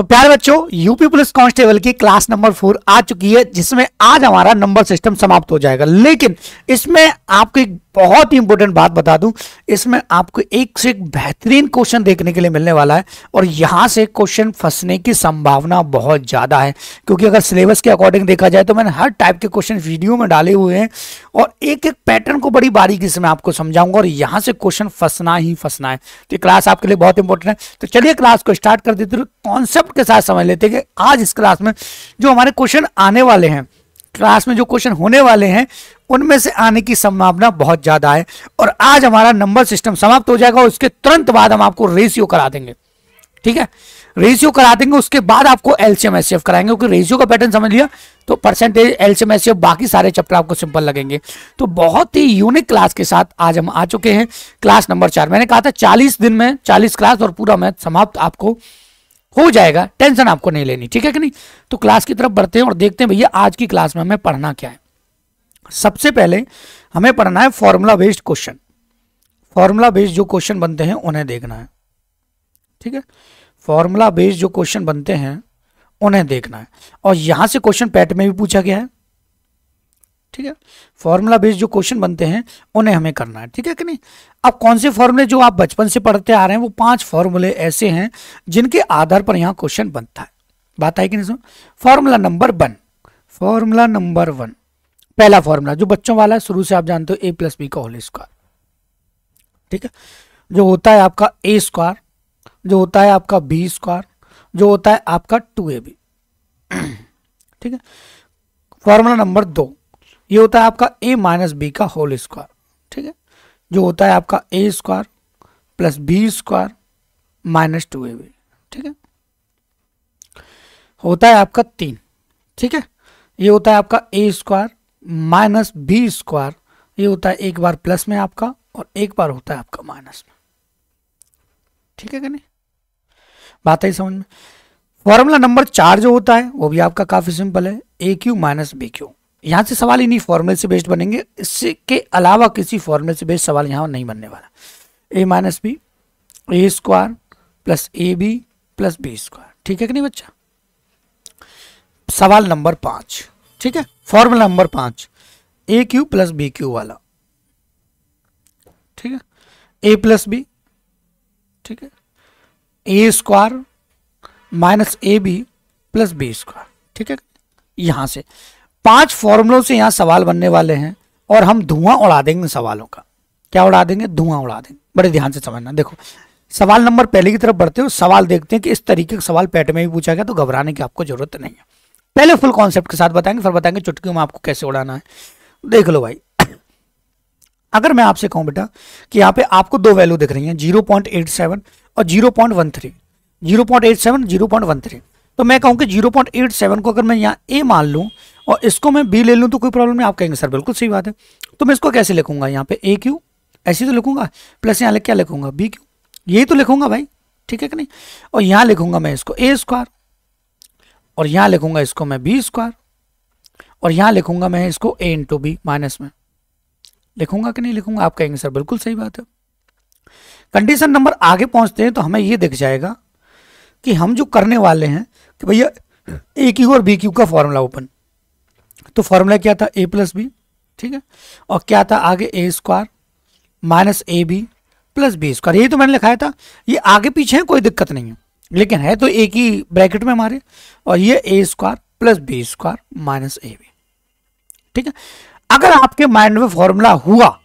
तो प्यारे बच्चों यूपी पुलिस कांस्टेबल की क्लास नंबर फोर आ चुकी है जिसमें आज हमारा नंबर सिस्टम समाप्त हो जाएगा लेकिन इसमें आपको एक बहुत ही इंपॉर्टेंट बात बता दूं इसमें आपको एक से एक बेहतरीन क्वेश्चन देखने के लिए मिलने वाला है और यहां से क्वेश्चन फंसने की संभावना बहुत ज़्यादा है क्योंकि अगर सिलेबस के अकॉर्डिंग देखा जाए तो मैंने हर टाइप के क्वेश्चन वीडियो में डाले हुए हैं और एक एक पैटर्न को बड़ी बारीकी से मैं आपको समझाऊंगा और यहाँ से क्वेश्चन फंसना ही फंसना है तो क्लास आपके लिए बहुत इंपॉर्टेंट है तो चलिए क्लास को स्टार्ट कर देते कॉन्सेप्ट कंसेप्ट के साथ समझ लेते हैं कि आज इस क्लास में जो हमारे क्वेश्चन आने वाले हैं क्लास में जो क्वेश्चन होने वाले हैं उनमें से आने की संभावना बहुत ज़्यादा है और आज हमारा नंबर सिस्टम समाप्त हो जाएगा उसके तुरंत बाद हम आपको रेशियो करा देंगे ठीक है रेशियो करा देंगे उसके बाद आपको एलसीएम एससीएफ कराएंगे क्योंकि रेशियो का पैटर्न समझ लिया तो परसेंटेज एलसीएम एससीएफ बाकी सारे चैप्टर आपको सिंपल लगेंगे तो बहुत ही यूनिक क्लास के साथ आज हम आ चुके हैं क्लास नंबर चार मैंने कहा था चालीस दिन में चालीस क्लास और पूरा मैथ समाप्त आपको हो जाएगा टेंशन आपको नहीं लेनी ठीक है कि नहीं तो क्लास की तरफ बढ़ते हैं और देखते हैं भैया आज की क्लास में हमें पढ़ना क्या है सबसे पहले हमें पढ़ना है formula based question formula based जो क्वेश्चन बनते हैं उन्हें देखना है ठीक है फॉर्मूला बेस्ड जो क्वेश्चन बनते हैं उन्हें देखना है और यहां से क्वेश्चन पैट में भी पूछा गया है ठीक है फॉर्मूला बेस्ड जो क्वेश्चन बनते हैं उन्हें हमें करना है ठीक है कि नहीं अब कौन से फॉर्मूले जो आप बचपन से पढ़ते आ रहे हैं वो पांच फॉर्मूले ऐसे हैं जिनके आधार पर यहाँ क्वेश्चन बनता है बात आई कि नहीं सुन formula number one formula number one पहला फॉर्मूला जो बच्चों वाला है शुरू से आप जानते हो ए प्लस बी का होल स्क्वायर ठीक है जो होता है आपका ए स्क्वायर जो होता है आपका बी स्क्वायर जो होता है आपका टू ए बी ठीक है फॉर्मूला नंबर दो ये होता है आपका ए माइनस बी का होल स्क्वायर ठीक है जो होता है आपका A square plus B square minus two A B ठीक है होता है आपका तीन ठीक है ये होता है आपका A square minus B square ये होता है एक बार प्लस में आपका और एक बार होता है आपका माइनस में ठीक है कि नहीं बात आई समझ में फॉर्मूला नंबर चार जो होता है वो भी आपका काफी सिंपल है A cube minus B cube यहाँ से सवाल इन्हीं फॉर्मूले से बेस्ड बनेंगे इसके अलावा किसी फॉर्मूले से बेस्ड सवाल यहाँ नहीं बनने वाला A minus B A square plus A B plus B square ठीक है कि नहीं बच्चा सवाल नंबर पाँच ठीक है फॉर्मूला नंबर पाँच A cube plus B cube वाला ठीक है ए प्लस बी ठीक है A square minus A B plus B square ठीक है यहाँ से पांच फॉर्मूलों से यहां सवाल बनने वाले हैं और हम धुआं उड़ा देंगे सवालों का क्या उड़ा देंगे धुआं उड़ा देंगे बड़े ध्यान से समझना देखो सवाल नंबर पहले की तरफ बढ़ते हो सवाल देखते हैं कि इस तरीके का सवाल पेट में भी पूछा गया तो घबराने की आपको जरूरत नहीं है पहले फुल कॉन्सेप्ट के साथ बताएंगे फिर बताएंगे चुटकियों में आपको कैसे उड़ाना है देख लो भाई अगर मैं आपसे कहूं बेटा कि यहाँ पे आपको दो वैल्यू दिख रही हैं जीरो और जीरो पॉइंट वन तो मैं कहूँ कि जीरो को अगर मैं यहाँ ए मान लूँ और इसको मैं बी ले लूँ तो कोई प्रॉब्लम नहीं आप कहेंगे सर बिल्कुल सही बात है तो मैं इसको कैसे लिखूंगा यहाँ पे ए क्यू ऐसे तो लिखूंगा प्लस यहाँ लिख क्या लिखूंगा बी क्यू यही तो लिखूंगा भाई ठीक है कि नहीं और यहाँ लिखूंगा मैं इसको ए स्क्वायर और यहाँ लिखूंगा इसको मैं बी स्क्वायर और यहाँ लिखूंगा मैं इसको ए इंटू बी माइनस में लिखूंगा कि नहीं लिखूंगा आप कहेंगे सर बिल्कुल सही बात है कंडीशन नंबर आगे पहुँचते हैं तो हमें ये दिख जाएगा कि हम जो करने वाले हैं कि भैया ए क्यू और बी क्यू का फॉर्मूला ओपन तो फॉर्मूला क्या था ए प्लस बी ठीक है और क्या था आगे A square minus A B plus B square यही तो मैंने लिखाया था ये आगे पीछे है कोई दिक्कत नहीं है लेकिन है तो एक ही ब्रैकेट में हमारे और ये A square plus B square minus A B ठीक है अगर आपके माइंड में फॉर्मूला हुआ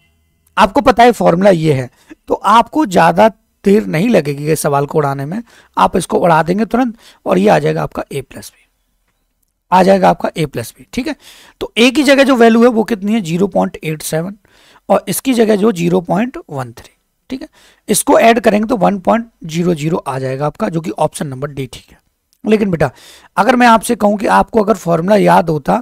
आपको पता है फॉर्मूला ये है तो आपको ज़्यादा देर नहीं लगेगी इस सवाल को उड़ाने में आप इसको उड़ा देंगे तुरंत और ये आ जाएगा आपका ए प्लस बी आ जाएगा आपका ए प्लस बी ठीक है तो ए की जगह जो वैल्यू है वो कितनी है जीरो पॉइंट एट सेवन और इसकी जगह जो जीरो पॉइंट वन थ्री ठीक है इसको ऐड करेंगे तो वन पॉइंट जीरो जीरो आ जाएगा आपका जो कि ऑप्शन नंबर डी ठीक है लेकिन बेटा अगर मैं आपसे कहूं कि आपको अगर फॉर्मूला याद होता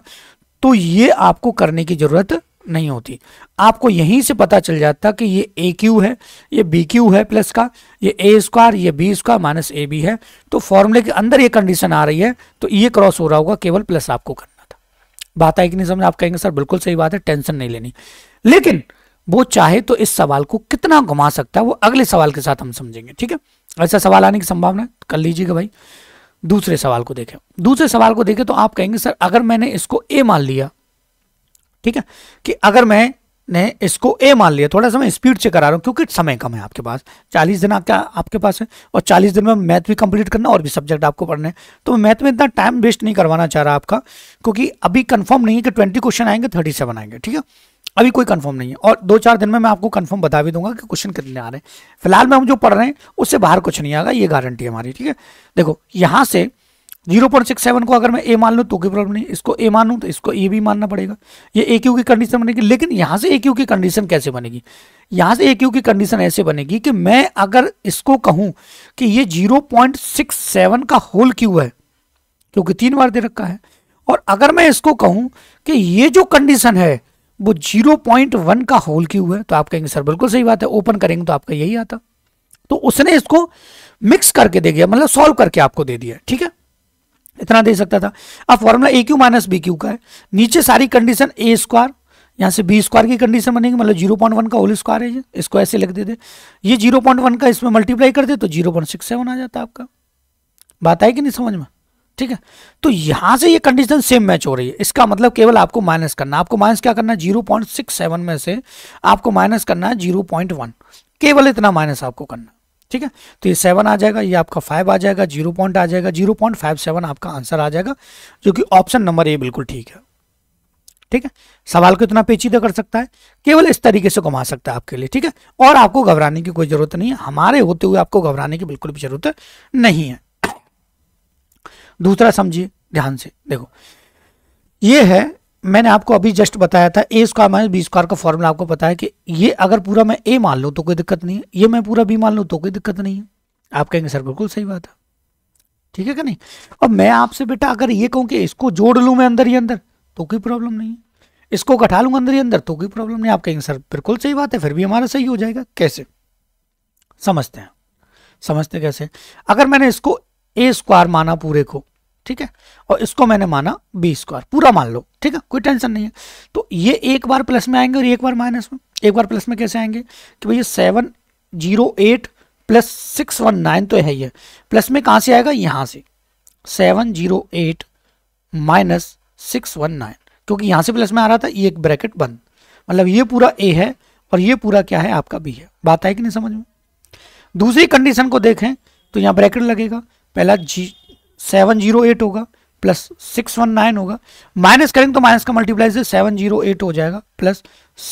तो ये आपको करने की ज़रूरत नहीं होती आपको यहीं से पता चल जाता कि ये ए क्यू है ये बी क्यू है प्लस का ये ए स्क्वायर ये B square minus A B है तो फॉर्मूले के अंदर ये कंडीशन आ रही है तो ये क्रॉस हो रहा होगा केवल प्लस आपको करना था बात आई कि नहीं समझ आप कहेंगे सर बिल्कुल सही बात है टेंशन नहीं लेनी लेकिन वो चाहे तो इस सवाल को कितना घुमा सकता है वो अगले सवाल के साथ हम समझेंगे ठीक है ऐसा सवाल आने की संभावना कर लीजिएगा भाई दूसरे सवाल को देखें दूसरे सवाल को देखें तो आप कहेंगे सर अगर मैंने इसको ए मान लिया ठीक है कि अगर मैं ने इसको ए मान लिया थोड़ा सा मैं स्पीड से करा रहा हूँ क्योंकि समय कम है आपके पास चालीस दिन आपका आपके पास है और चालीस दिन में मैथ भी कंप्लीट करना और भी सब्जेक्ट आपको पढ़ने हैं तो मैथ में इतना टाइम वेस्ट नहीं करवाना चाह रहा आपका क्योंकि अभी कंफर्म नहीं है कि ट्वेंटी क्वेश्चन आएंगे थर्टी सेवन आएंगे ठीक है अभी कोई कन्फर्म नहीं है और दो चार दिन में मैं आपको कन्फर्म बता भी दूंगा कि क्वेश्चन कितने आ रहे हैं फिलहाल में हम जो पढ़ रहे हैं उससे बाहर कुछ नहीं आएगा ये गारंटी हमारी ठीक है देखो यहाँ से जीरो पॉइंट सिक्स सेवन को अगर मैं ए मान लूँ तो कोई प्रॉब्लम नहीं इसको ए मानूँ तो इसको ए e भी मानना पड़ेगा ये ए क्यू की कंडीशन बनेगी लेकिन यहाँ से ए क्यू की कंडीशन कैसे बनेगी यहाँ से ए क्यू की कंडीशन ऐसे बनेगी कि मैं अगर इसको कहूँ कि ये जीरो पॉइंट सिक्स सेवन का होल क्यू है क्योंकि तीन बार दे रखा है और अगर मैं इसको कहूँ कि ये जो कंडीशन है वो जीरो पॉइंट वन का होल क्यू है तो आप कहेंगे सर बिल्कुल सही बात है ओपन करेंगे तो आपका यही आता तो उसने इसको मिक्स करके दे दिया मतलब सॉल्व करके आपको दे दिया ठीक है इतना दे सकता था अब formula A cube minus B cube का है नीचे सारी कंडीशन ए स्क्वायर यहाँ से बी स्क्वायर की कंडीशन बनेगी मतलब जीरो पॉइंट वन का होल स्क्वायर है ये इसको ऐसे लिख दे दे ये जीरो पॉइंट वन का इसमें मल्टीप्लाई कर दे तो जीरो पॉइंट सिक्स सेवन आ जाता आपका बात आई कि नहीं समझ में ठीक है तो यहाँ से ये कंडीशन सेम मैच हो रही है इसका मतलब केवल आपको माइनस करना आपको माइनस क्या करना है जीरो पॉइंट सिक्स सेवन में से आपको माइनस करना है जीरो पॉइंट वन केवल इतना माइनस आपको करना ठीक है तो ये सेवन आ जाएगा ये आपका फाइव आ जाएगा जीरो पॉइंट आ जाएगा जीरो पॉइंट फाइव सेवन आपका आंसर आ जाएगा जो कि ऑप्शन नंबर ए बिल्कुल ठीक है ठीक है सवाल को इतना पेचीदा कर सकता है केवल इस तरीके से घुमा सकता है आपके लिए ठीक है और आपको घबराने की कोई जरूरत नहीं है हमारे होते हुए आपको घबराने की बिल्कुल भी जरूरत नहीं है दूसरा समझिए ध्यान से देखो ये है मैंने आपको अभी जस्ट बताया था A square minus B square का फॉर्मूला आपको बताया कि ये अगर पूरा मैं ए मान लूँ तो कोई दिक्कत नहीं है ये मैं पूरा बी मान लूँ तो कोई दिक्कत नहीं है आप कहेंगे सर बिल्कुल सही बात है ठीक है कि नहीं अब मैं आपसे बेटा अगर ये कहूँ कि इसको जोड़ लूँ मैं अंदर ही अंदर तो कोई प्रॉब्लम नहीं है इसको घटा लूँगा अंदर ही अंदर तो कोई प्रॉब्लम नहीं आप कहेंगे सर बिल्कुल सही बात है फिर भी हमारा सही हो जाएगा कैसे समझते हैं समझते कैसे अगर मैंने इसको ए स्क्वायर माना पूरे को ठीक है और इसको मैंने माना बी स्क्वायर पूरा मान लो ठीक है कोई टेंशन नहीं है तो ये एक बार प्लस में आएंगे और एक बार माइनस में एक बार प्लस में कैसे आएंगे कि भैया seven zero eight plus six one nine तो है ही प्लस में कहाँ से आएगा यहाँ से seven zero eight minus six one nine क्योंकि यहाँ से प्लस में आ रहा था ये एक ब्रैकेट बंद मतलब ये पूरा ए है और ये पूरा क्या है आपका बी है बात आई कि नहीं समझ में दूसरी कंडीशन को देखें तो यहाँ ब्रैकेट लगेगा पहला जी सेवन जीरो एट होगा प्लस सिक्स वन नाइन होगा माइनस करेंगे तो माइनस का मल्टीप्लाई से सेवन जीरो एट हो जाएगा प्लस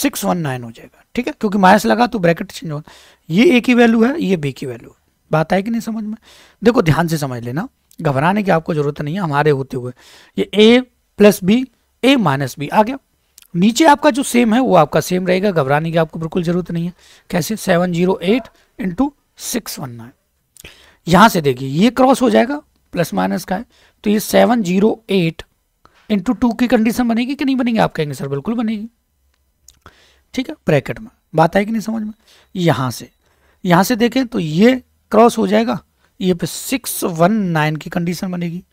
सिक्स वन नाइन हो जाएगा ठीक है क्योंकि माइनस लगा तो ब्रैकेट चेंज होगा ये ए की वैल्यू है ये बी की वैल्यू है बात आई कि नहीं समझ में देखो ध्यान से समझ लेना घबराने की आपको जरूरत नहीं है हमारे होते हुए ये A plus B A minus B आ गया नीचे आपका जो सेम है वो आपका सेम रहेगा घबराने की आपको बिल्कुल जरूरत नहीं है कैसे seven zero eight into six one nine यहाँ से देखिए ये क्रॉस हो जाएगा प्लस माइनस का है तो ये seven zero eight into two की कंडीशन बनेगी कि नहीं बनेगी आप कहेंगे सर बिल्कुल बनेगी ठीक है ब्रैकेट में बात आएगी नहीं समझ में यहाँ से यहाँ से देखें तो ये क्रॉस हो जाएगा ये पे सिक्स वन नाइन की कंडीशन बनेगी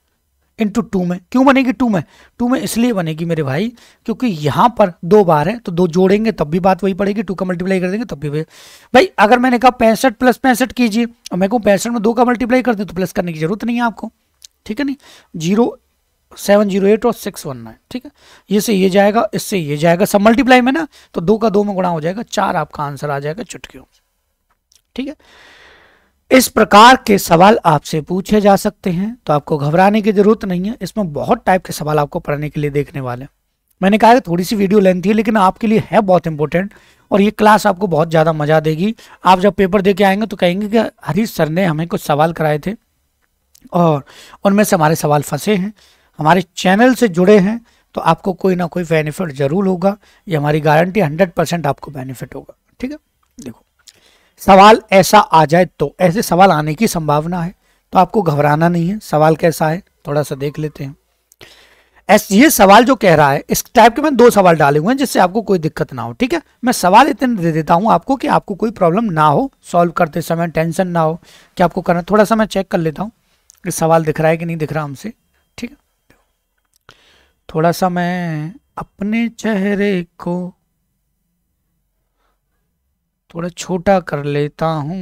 इंटू टू में क्यों बनेगी टू में टू में इसलिए बनेगी मेरे भाई क्योंकि यहाँ पर दो बार है तो दो जोड़ेंगे तब भी बात वही पड़ेगी टू का मल्टीप्लाई कर देंगे तब भी भाई अगर मैंने कहा पैंसठ प्लस पैंसठ कीजिए और मैं कहूँ पैंसठ में दो का मल्टीप्लाई कर दें तो प्लस करने की जरूरत नहीं है आपको ठीक है नहीं जीरो सेवन जीरो एट और सिक्स वन नाइन ठीक है ये से ये जाएगा इससे ये जाएगा सब मल्टीप्लाई में ना तो दो का दो में गुणा हो जाएगा चार आपका आंसर आ जाएगा चुटकियों ठीक है इस प्रकार के सवाल आपसे पूछे जा सकते हैं तो आपको घबराने की जरूरत नहीं है इसमें बहुत टाइप के सवाल आपको पढ़ने के लिए देखने वाले हैं मैंने कहा कि थोड़ी सी वीडियो लेंथ है लेकिन आपके लिए है बहुत इंपॉर्टेंट और ये क्लास आपको बहुत ज़्यादा मजा देगी आप जब पेपर दे के आएंगे तो कहेंगे कि हरीश सर ने हमें कुछ सवाल कराए थे और उनमें से हमारे सवाल फंसे हैं हमारे चैनल से जुड़े हैं तो आपको कोई ना कोई बेनिफिट जरूर होगा ये हमारी गारंटी हंड्रेड परसेंट आपको बेनिफिट होगा ठीक है देखो सवाल ऐसा आ जाए तो ऐसे सवाल आने की संभावना है तो आपको घबराना नहीं है सवाल कैसा है थोड़ा सा देख लेते हैं एस ये सवाल जो कह रहा है इस टाइप के मैं दो सवाल डाले हुए हैं जिससे आपको कोई दिक्कत ना हो ठीक है मैं सवाल इतने दे देता हूँ आपको कि आपको कोई प्रॉब्लम ना हो सॉल्व करते समय टेंशन ना हो कि आपको करना थोड़ा सा मैं चेक कर लेता हूँ कि सवाल दिख रहा है कि नहीं दिख रहा हमसे ठीक है थोड़ा सा मैं अपने चेहरे को थोड़ा छोटा कर लेता हूँ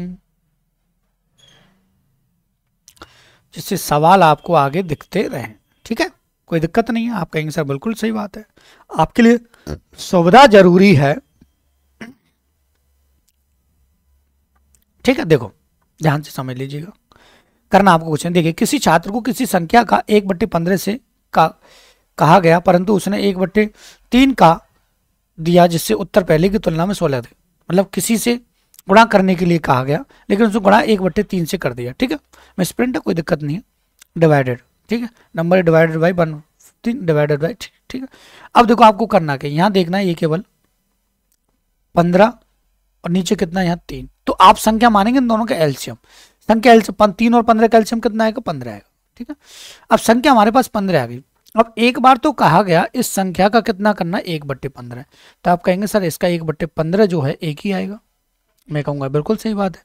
जिससे सवाल आपको आगे दिखते रहें ठीक है कोई दिक्कत नहीं है आप कहेंगे सर बिल्कुल सही बात है आपके लिए सुविधा जरूरी है ठीक है देखो ध्यान से समझ लीजिएगा करना आपको कुछ नहीं देखिए किसी छात्र को किसी संख्या का एक बट्टे पंद्रह से का कहा गया परंतु उसने एक बट्टे तीन का दिया जिससे उत्तर पहले की तुलना में सोलह थे मतलब किसी से गुणा करने के लिए कहा गया लेकिन उसको गुणा एक बट्टे तीन से कर दिया ठीक है मैं स्प्रिंट है कोई दिक्कत नहीं है डिवाइडेड ठीक है नंबर डिवाइडेड बाई वन तीन डिवाइडेड बाई ठीक है अब देखो आपको करना क्या यहाँ देखना है ये केवल पंद्रह और नीचे कितना यहाँ तीन तो आप संख्या मानेंगे इन दोनों का एल्शियम संख्या एल्शियम तीन और पंद्रह का एल्शियम कितना आएगा पंद्रह आएगा ठीक है अब संख्या हमारे पास पंद्रह आ गई अब एक बार तो कहा गया इस संख्या का कितना करना एक बट्टे पंद्रह तो आप कहेंगे सर इसका एक बट्टे पंद्रह जो है एक ही आएगा मैं कहूँगा बिल्कुल सही बात है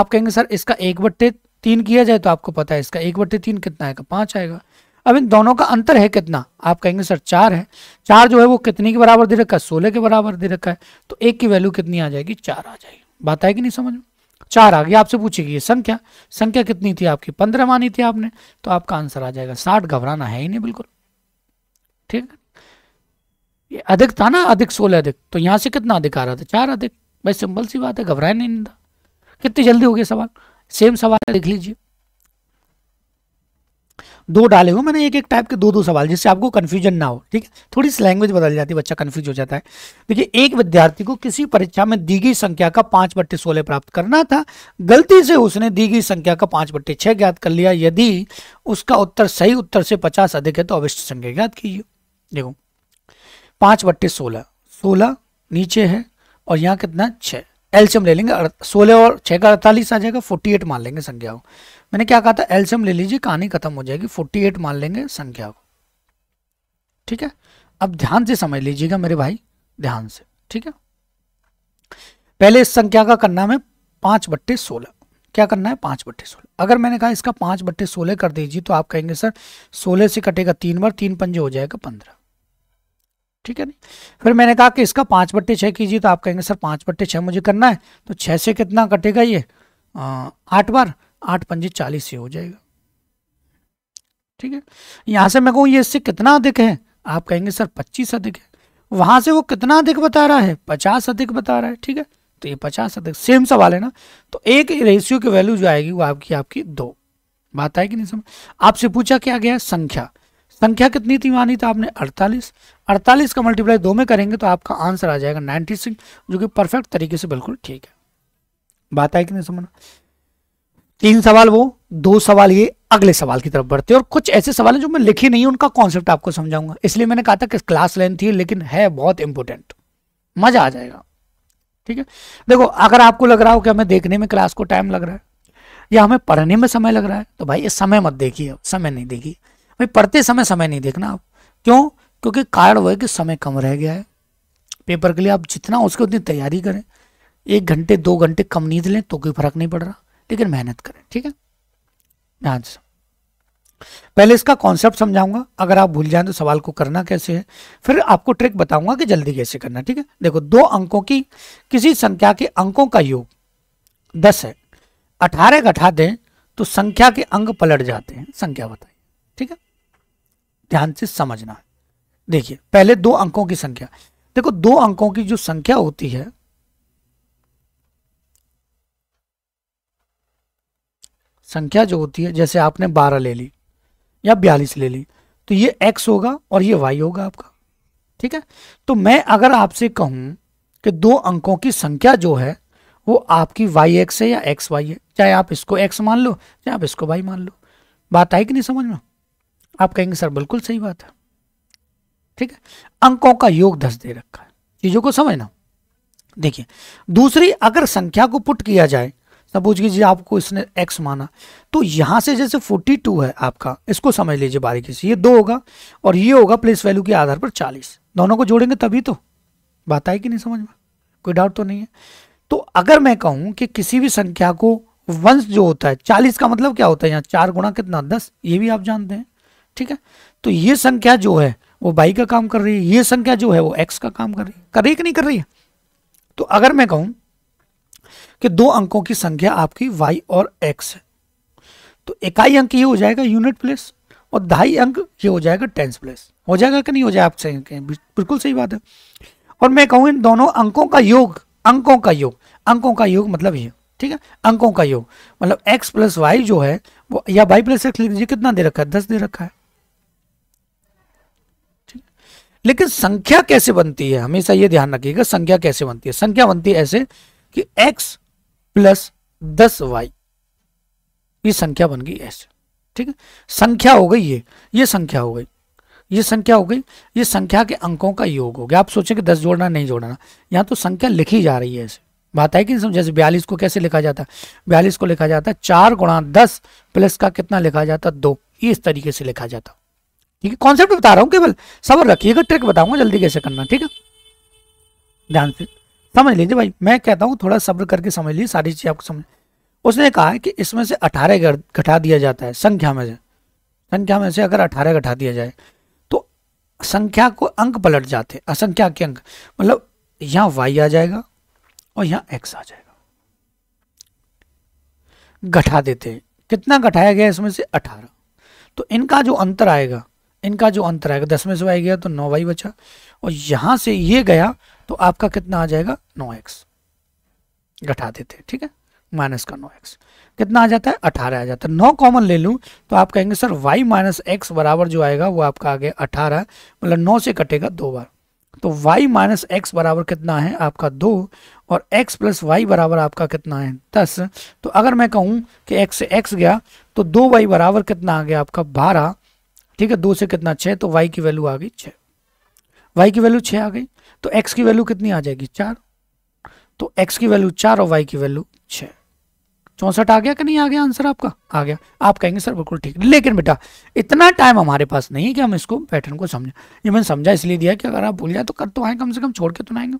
आप कहेंगे सर इसका एक बट्टे तीन किया जाए तो आपको पता है इसका एक बट्टे तीन कितना आएगा पाँच आएगा अब इन दोनों का अंतर है कितना आप कहेंगे सर चार है चार जो है वो कितने के बराबर दे रखा है सोलह के बराबर दे रखा है तो एक की वैल्यू कितनी आ जाएगी चार आ जाएगी बात आएगी नहीं समझ में चार आ गया आपसे पूछेगी ये संख्या संख्या कितनी थी आपकी पंद्रह मानी थी आपने तो आपका आंसर आ जाएगा साठ घबराना है ही नहीं बिल्कुल ठीक है ये अधिक था ना अधिक सोलह अधिक तो यहाँ से कितना अधिक आ रहा था चार अधिक भाई सिंपल सी बात है घबराए नहीं था कितनी जल्दी हो गया सवाल सेम सवाल लिख लीजिए दो डाले हो मैंने एक एक टाइप के दो दो सवाल जिससे आपको कंफ्यूजन ना हो ठीक है थोड़ी सी लैंग्वेज बदल जाती है बच्चा कंफ्यूज हो जाता है देखिए एक विद्यार्थी को किसी परीक्षा में दी गई संख्या का पांच बट्टे सोलह प्राप्त करना था गलती से उसने दी गई संख्या का पांच बट्टे छह ज्ञात कर लिया यदि उसका उत्तर सही उत्तर से पचास अधिक है तो अविष्ट संख्या ज्ञात कीजिए देखो पांच बट्टे सोलह सोलह नीचे है और यहाँ कितना छः एल्शियम ले लेंगे सोलह और छह का अड़तालीस आ जाएगा फोर्टी एट मान लेंगे संख्या को मैंने क्या कहा था एल्शियम ले लीजिए कहानी खत्म हो जाएगी फोर्टी एट मान लेंगे संख्या को ठीक है अब ध्यान से समझ लीजिएगा मेरे भाई ध्यान से ठीक है पहले इस संख्या का करना है पांच बट्टे सोलह क्या करना है पांच बट्टे सोलह अगर मैंने कहा इसका पांच बट्टे सोलह कर दीजिए तो आप कहेंगे सर सोलह से कटेगा तीन बार तीन पंजे हो जाएगा पंद्रह ठीक है नहीं फिर मैंने कहा कि इसका पाँच बट्टे छः कीजिए तो आप कहेंगे सर पाँच बट्टे छः मुझे करना है तो छः से कितना कटेगा ये आठ बार आठ पंजे चालीस ही हो जाएगा ठीक है यहाँ से मैं कहूँ ये इससे कितना अधिक है आप कहेंगे सर पच्चीस अधिक है वहाँ से वो कितना अधिक बता रहा है पचास अधिक बता रहा है ठीक है तो ये पचास अधिक सेम सवाल है ना तो एक रेशियो की वैल्यू जो आएगी वो आपकी आपकी दो बात आएगी नहीं समझ आपसे पूछा क्या गया संख्या संख्या कितनी थी मानी था तो आपने 48 48 का मल्टीप्लाई दो में करेंगे तो आपका आंसर आ जाएगा 96 जो कि परफेक्ट तरीके से बिल्कुल ठीक है बात आई कि नहीं समझना तीन सवाल वो दो सवाल ये अगले सवाल की तरफ बढ़ते हैं और कुछ ऐसे सवाल हैं जो मैं लिखे नहीं उनका कॉन्सेप्ट आपको समझाऊंगा इसलिए मैंने कहा था कि क्लास लेंथ थी लेकिन है बहुत इंपॉर्टेंट मजा आ जाएगा ठीक है देखो अगर आपको लग रहा हो कि हमें देखने में क्लास को टाइम लग रहा है या हमें पढ़ने में समय लग रहा है तो भाई ये समय मत देखिए समय नहीं देखिए भाई पढ़ते समय समय नहीं देखना आप क्यों क्योंकि कारण वह कि समय कम रह गया है पेपर के लिए आप जितना उसके उतनी तैयारी करें एक घंटे दो घंटे कम नींद लें तो कोई फर्क नहीं पड़ रहा लेकिन मेहनत करें ठीक है ध्यान से पहले इसका कॉन्सेप्ट समझाऊंगा अगर आप भूल जाएं तो सवाल को करना कैसे है फिर आपको ट्रिक बताऊंगा कि जल्दी कैसे करना ठीक है देखो दो अंकों की किसी संख्या के अंकों का योग दस है अठारह घटा दें तो संख्या के अंक पलट जाते हैं संख्या बताइए ठीक है ध्यान से समझना देखिए पहले दो अंकों की संख्या देखो दो अंकों की जो संख्या होती है संख्या जो होती है जैसे आपने बारह ले ली या बयालीस ले ली तो ये एक्स होगा और ये वाई होगा आपका ठीक है तो मैं अगर आपसे कहूं कि दो अंकों की संख्या जो है वो आपकी वाई एक्स है या एक्स वाई है चाहे आप इसको एक्स मान लो चाहे आप इसको वाई मान लो बात आई कि नहीं समझ में आप कहेंगे सर बिल्कुल सही बात है ठीक है अंकों का योग दस दे रखा है चीज़ों को समझना देखिए दूसरी अगर संख्या को पुट किया जाए सपोज कीजिए आपको इसने एक्स माना तो यहां से जैसे 42 है आपका इसको समझ लीजिए बारीकी से ये दो होगा और ये होगा प्लेस वैल्यू के आधार पर 40 दोनों को जोड़ेंगे तभी तो बात आई कि नहीं समझ में कोई डाउट तो नहीं है तो अगर मैं कहूँ कि किसी भी संख्या को वंश जो होता है चालीस का मतलब क्या होता है यहाँ चार गुणा कितना दस ये भी आप जानते हैं ठीक है तो ये संख्या जो है वो बाई का काम कर रही है ये संख्या जो है वो एक्स का काम कर रही है कर रही कि नहीं कर रही है तो अगर मैं कहूं कि दो अंकों की संख्या आपकी वाई और एक्स है तो इकाई अंक ये हो जाएगा यूनिट प्लेस और ढाई अंक ये हो जाएगा टेंस प्लेस हो जाएगा कि नहीं हो जाएगा आपसे कहें बिल्कुल सही बात है और मैं कहूं इन दोनों अंकों का योग अंकों का योग अंकों का योग मतलब ये ठीक है अंकों का योग मतलब एक्स प्लस वाई जो है वो या वाई प्लस एक्स लिख दीजिए कितना दे रखा है दस दे रखा है लेकिन संख्या कैसे बनती है हमेशा ये ध्यान रखिएगा संख्या कैसे बनती है संख्या बनती है ऐसे कि x प्लस दस वाई ये संख्या बन गई ऐसे ठीक है संख्या हो गई ये ये संख्या हो गई ये संख्या हो गई ये संख्या के अंकों का योग हो गया आप सोचें कि दस जोड़ना नहीं जोड़ना यहां तो संख्या लिखी जा रही है ऐसे बात है कि जैसे बयालीस को कैसे लिखा जाता है बयालीस को लिखा जाता है चार गुणा दस प्लस का कितना लिखा जाता दो इस तरीके से लिखा जाता ठीक है कॉन्सेप्ट बता रहा हूँ केवल सब रखिएगा ट्रिक बताऊंगा जल्दी कैसे करना ठीक है ध्यान से समझ लीजिए भाई मैं कहता हूँ थोड़ा सब्र करके समझ लीजिए सारी चीज़ आपको समझ उसने कहा है कि इसमें से अठारह घटा दिया जाता है संख्या में से संख्या में से अगर अठारह घटा दिया जाए तो संख्या को अंक पलट जाते असंख्या के अंक मतलब यहाँ वाई आ जाएगा और यहाँ एक्स आ जाएगा घटा देते कितना घटाया गया इसमें से अठारह तो इनका जो अंतर आएगा इनका जो अंतर आएगा दस में से वाई गया तो नौ वाई बचा और यहां से ये गया तो आपका कितना आ जाएगा नौ एक्स घटा देते ठीक है माइनस का नौ एक्स कितना आ जाता है अठारह आ जाता है नौ कॉमन ले लूं तो आप कहेंगे सर वाई माइनस एक्स बराबर जो आएगा वो आपका आ गया अठारह मतलब नौ से कटेगा दो बार तो वाई माइनस एक्स बराबर कितना है आपका दो और एक्स प्लस वाई बराबर आपका कितना है दस तो अगर मैं कहूं कि एक्स से एक्स गया तो दो वाई बराबर कितना आ गया आपका बारह ठीक है दो से कितना छः तो वाई की वैल्यू आ गई छः वाई की वैल्यू छः आ गई तो एक्स की वैल्यू कितनी आ जाएगी चार तो एक्स की वैल्यू चार और वाई की वैल्यू छः चौंसठ आ गया कि नहीं आ गया आंसर आपका आ गया आप कहेंगे सर बिल्कुल ठीक लेकिन बेटा इतना टाइम हमारे पास नहीं है कि हम इसको पैटर्न को समझें ये मैंने समझा इसलिए दिया कि अगर आप भूल जाए तो कर तो आए कम से कम छोड़ के तो आएंगे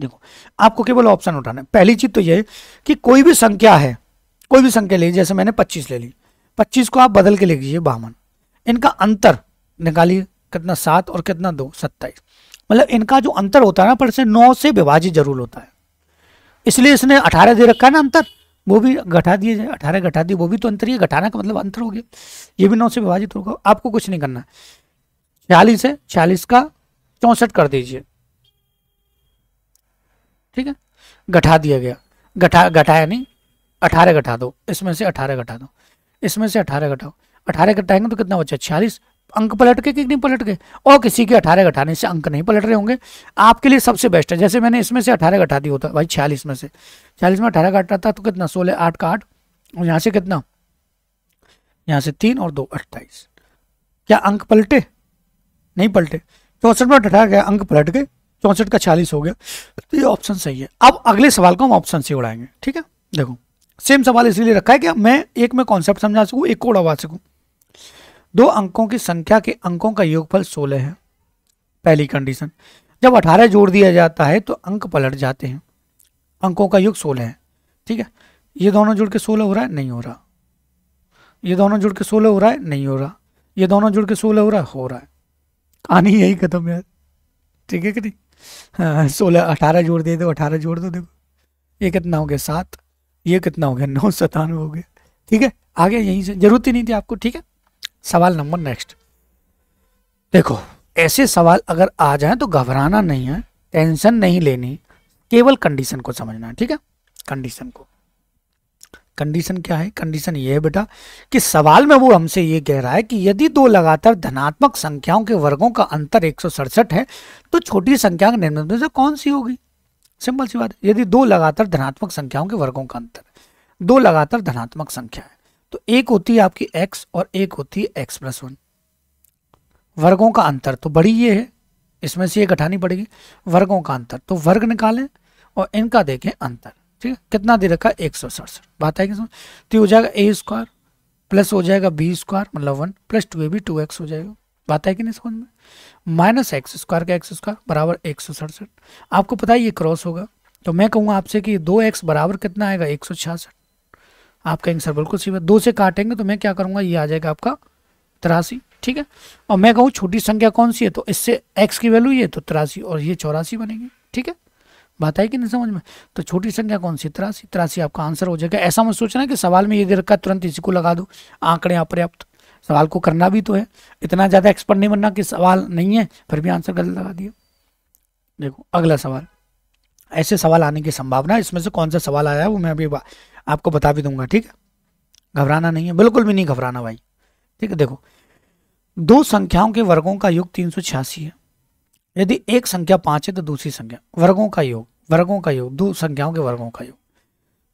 देखो आपको केवल ऑप्शन उठाना है पहली चीज़ तो ये कि कोई भी संख्या है कोई भी संख्या ले जैसे मैंने पच्चीस ले ली पच्चीस को आप बदल के ले लीजिए बावन इनका अंतर निकालिए कितना सात और कितना दो सत्ताईस मतलब इनका जो अंतर होता है ना परसेंट नौ से विभाजित जरूर होता है इसलिए इसने अठारह दे रखा है ना अंतर वो भी घटा दिए जाए अठारह घटा दिए वो भी तो अंतर ही घटाना का मतलब अंतर हो गया ये भी नौ से विभाजित होगा आपको कुछ नहीं करना छियालीस है छियालीस का चौंसठ कर दीजिए ठीक है घटा दिया गया घटा घटाया नहीं अठारह घटा दो इसमें से अठारह घटा दो इसमें से अठारह घटाओ अठारह घटाएंगे तो कितना बचा छियालीस अंक पलट के कि नहीं पलट के और किसी के अठारह घटाने से अंक नहीं पलट रहे होंगे आपके लिए सबसे बेस्ट है जैसे मैंने इसमें से अठारह घटा दिया होता भाई छियालीस में से छियालीस में अठारह था तो कितना सोलह आठ का आठ और यहाँ से कितना यहाँ से तीन और दो अट्ठाईस क्या अंक पलटे नहीं पलटे चौंसठ में अठारह गया अंक पलट गए चौंसठ का छियालीस हो गया तो ये ऑप्शन सही है अब अगले सवाल को हम ऑप्शन से उड़ाएंगे ठीक है देखो सेम सवाल इसलिए रखा है कि मैं एक में कॉन्सेप्ट समझा सकूँ एक को उड़वा सकूँ दो अंकों की संख्या के अंकों का योगफल सोलह है पहली कंडीशन जब अठारह जोड़ दिया जाता है तो अंक पलट जाते हैं अंकों का योग सोलह है ठीक है ये दोनों जुड़ के सोलह हो रहा है नहीं हो रहा ये दोनों जुड़ के सोलह हो रहा है नहीं हो रहा ये दोनों जुड़ के सोलह हो रहा है हो रहा है कहानी यही खत्म यार ठीक है कि नहीं हाँ, सोलह अठारह जोड़ दे दो तो अठारह जोड़ दो देखो ये कितना हो गया सात ये कितना हो गया नौ सतानवे हो गया ठीक है आगे यहीं से जरूरत ही नहीं थी आपको ठीक है सवाल नंबर नेक्स्ट देखो ऐसे सवाल अगर आ जाए तो घबराना नहीं है टेंशन नहीं लेनी केवल कंडीशन को समझना है ठीक है कंडीशन को कंडीशन क्या है कंडीशन ये है बेटा कि सवाल में वो हमसे ये कह रहा है कि यदि दो लगातार धनात्मक संख्याओं के वर्गों का अंतर एक है तो छोटी संख्या निर्मित में से कौन सी होगी सिंपल सी बात यदि दो लगातार धनात्मक संख्याओं के वर्गों का अंतर दो लगातार धनात्मक संख्या है तो एक होती है आपकी एक्स और एक होती है एक्स प्लस वन वर्गों का अंतर तो बड़ी ये है इसमें से ये घटानी पड़ेगी वर्गों का अंतर तो वर्ग निकालें और इनका देखें अंतर ठीक है कितना दे रखा है एक सौ सड़सठ बात आएगी समझ तो हो जाएगा ए स्क्वायर प्लस हो जाएगा बी स्क्वायर मतलब one plus two A B two X हो जाएगा बात आएगी नहीं समझ में माइनस एक्स स्क्वायर का एक्स स्क्वायर बराबर एक सौ सड़सठ आपको पता है ये क्रॉस होगा तो मैं कहूँगा आपसे कि दो एक्स बराबर कितना आएगा एक सौ छियासठ आपका आंसर बिल्कुल सही है दो से काटेंगे तो मैं क्या करूँगा ये आ जाएगा आपका तिरासी ठीक है और मैं कहूँ छोटी संख्या कौन सी है तो इससे एक्स की वैल्यू ये तो तिरासी और ये चौरासी बनेगी ठीक है बात आई कि नहीं समझ में तो छोटी संख्या कौन सी तिरासी तिरासी आपका आंसर हो जाएगा ऐसा मत सोचना कि सवाल में ये दे रखा तुरंत इसी को लगा दो आंकड़े अपर्याप्त सवाल को करना भी तो है इतना ज़्यादा एक्सपर्ट नहीं बनना कि सवाल नहीं है फिर भी आंसर गलत लगा दिया देखो अगला सवाल ऐसे सवाल आने की संभावना इसमें से कौन सा सवाल आया है वो मैं अभी आपको बता भी दूंगा ठीक है घबराना नहीं है बिल्कुल भी नहीं घबराना भाई ठीक है देखो दो संख्याओं के वर्गों का योग तीन है यदि एक संख्या पाँच है तो दूसरी संख्या वर्गों का योग वर्गों का योग दो संख्याओं के वर्गों का योग